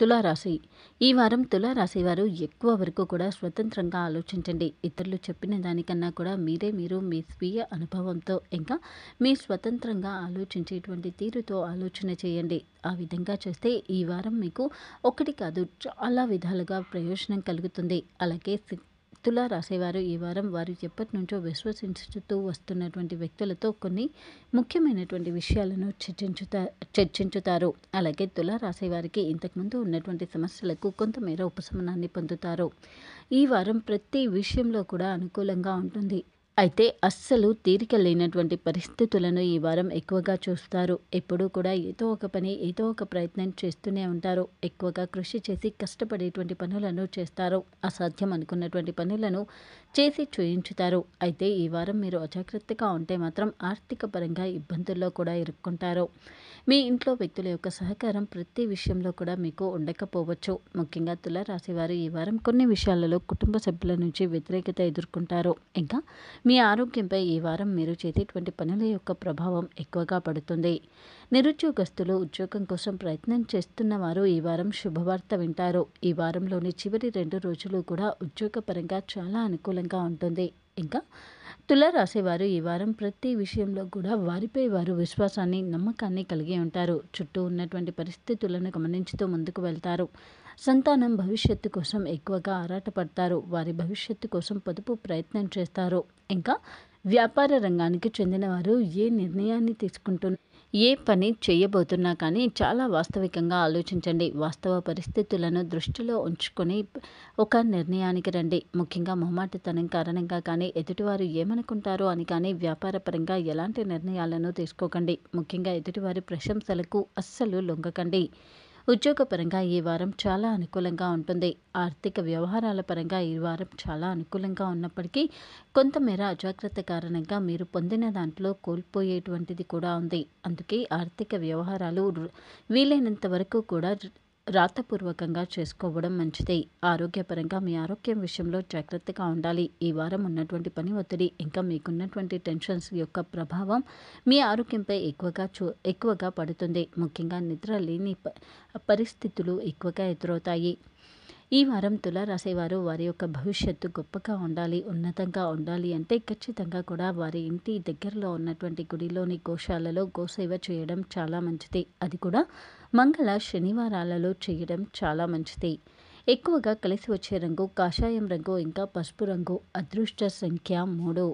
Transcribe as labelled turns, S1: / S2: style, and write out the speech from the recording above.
S1: తులారాశి ఈ వారం తులారాశి వారు ఎక్కువ వరకు కూడా స్వతంత్రంగా ఆలోచించండి ఇతరులు చెప్పిన దానికన్నా కూడా మీరే మీరు మీ స్వీయ అనుభవంతో ఇంకా మీ స్వతంత్రంగా ఆలోచించేటువంటి తీరుతో ఆలోచన చేయండి ఆ విధంగా చేస్తే ఈ వారం మీకు ఒకటి కాదు చాలా విధాలుగా ప్రయోజనం కలుగుతుంది అలాగే రాసేవారు ఈ వారం వారు ఎప్పటి నుంచో విశ్వసించుతూ వస్తున్నటువంటి వ్యక్తులతో కొన్ని ముఖ్యమైనటువంటి విషయాలను చర్చించుతా చర్చించుతారు అలాగే తులా రాసేవారికి ఇంతకుముందు ఉన్నటువంటి సమస్యలకు కొంతమేర ఉపశమనాన్ని పొందుతారు ఈ వారం ప్రతి విషయంలో కూడా అనుకూలంగా ఉంటుంది అయితే అస్సలు తీరిక లేనటువంటి పరిస్థితులను ఈ వారం ఎక్కువగా చూస్తారు ఎప్పుడూ కూడా ఏదో ఒక పని ఏదో ఒక ప్రయత్నం చేస్తూనే ఉంటారు ఎక్కువగా కృషి చేసి కష్టపడేటువంటి పనులను చేస్తారు అసాధ్యం అనుకున్నటువంటి పనులను చేసి చూయించుతారు అయితే ఈ వారం మీరు అజాగ్రత్తగా ఉంటే మాత్రం ఆర్థిక పరంగా ఇబ్బందుల్లో కూడా ఇరుక్కుంటారు మీ ఇంట్లో వ్యక్తుల యొక్క సహకారం ప్రతి విషయంలో కూడా మీకు ఉండకపోవచ్చు ముఖ్యంగా తులారాశి వారు ఈ వారం కొన్ని విషయాలలో కుటుంబ సభ్యుల నుంచి వ్యతిరేకత ఎదుర్కొంటారు ఇంకా మీ ఆరోగ్యంపై ఈ వారం మీరు చేసేటువంటి పనుల యొక్క ప్రభావం ఎక్కువగా పడుతుంది నిరుద్యోగస్తులు ఉద్యోగం కోసం ప్రయత్నం చేస్తున్న వారు ఈ వారం శుభవార్త వింటారు ఈ వారంలోని చివరి రెండు రోజులు కూడా ఉద్యోగపరంగా చాలా అనుకూలంగా ఉంటుంది ఇంకా రాసేవారు ఈ వారం ప్రతి విషయంలో కూడా వారిపై వారు విశ్వాసాన్ని నమ్మకాన్ని కలిగి ఉంటారు చుట్టూ ఉన్నటువంటి పరిస్థితులను గమనించుతూ ముందుకు వెళ్తారు సంతానం భవిష్యత్తు కోసం ఎక్కువగా ఆరాటపడతారు వారి భవిష్యత్తు కోసం పొదుపు ప్రయత్నం చేస్తారు ఇంకా వ్యాపార రంగానికి చెందినవారు ఏ నిర్ణయాన్ని తీసుకుంటున్న ఏ పని చేయబోతున్నా కానీ చాలా వాస్తవికంగా ఆలోచించండి వాస్తవ పరిస్థితులను దృష్టిలో ఉంచుకొని ఒక నిర్ణయానికి రండి ముఖ్యంగా మొహమాటతనం కారణంగా కానీ ఎదుటివారు ఏమనుకుంటారో అని కానీ వ్యాపారపరంగా ఎలాంటి నిర్ణయాలను తీసుకోకండి ముఖ్యంగా ఎదుటివారి ప్రశంసలకు అస్సలు లొంగకండి ఉద్యోగపరంగా ఈ వారం చాలా అనుకూలంగా ఉంటుంది ఆర్థిక వ్యవహారాల పరంగా ఈ వారం చాలా అనుకూలంగా ఉన్నప్పటికీ కొంతమేర అజాగ్రత్త కారణంగా మీరు పొందిన దాంట్లో కోల్పోయేటువంటిది కూడా ఉంది అందుకే ఆర్థిక వ్యవహారాలు వీలైనంత వరకు కూడా రాతపూర్వకంగా చేసుకోవడం మంచిది ఆరోగ్యపరంగా మీ ఆరోగ్యం విషయంలో జాగ్రత్తగా ఉండాలి ఈ వారం ఉన్నటువంటి పని ఒత్తిడి ఇంకా మీకున్నటువంటి టెన్షన్స్ యొక్క ప్రభావం మీ ఆరోగ్యంపై ఎక్కువగా చూ ఎక్కువగా పడుతుంది ముఖ్యంగా నిద్ర లేని పరిస్థితులు ఎక్కువగా ఎదురవుతాయి ఈ వారం తులారాశి వారు వారి యొక్క భవిష్యత్తు గొప్పగా ఉండాలి ఉన్నతంగా ఉండాలి అంటే ఖచ్చితంగా కూడా వారి ఇంటి దగ్గరలో ఉన్నటువంటి గుడిలోని గోశాలలో గోసేవ చేయడం చాలా మంచిది అది కూడా మంగళ శనివారాలలో చేయడం చాలా మంచిది ఎక్కువగా కలిసి వచ్చే రంగు కాషాయం రంగు ఇంకా పసుపు రంగు అదృష్ట సంఖ్య మూడు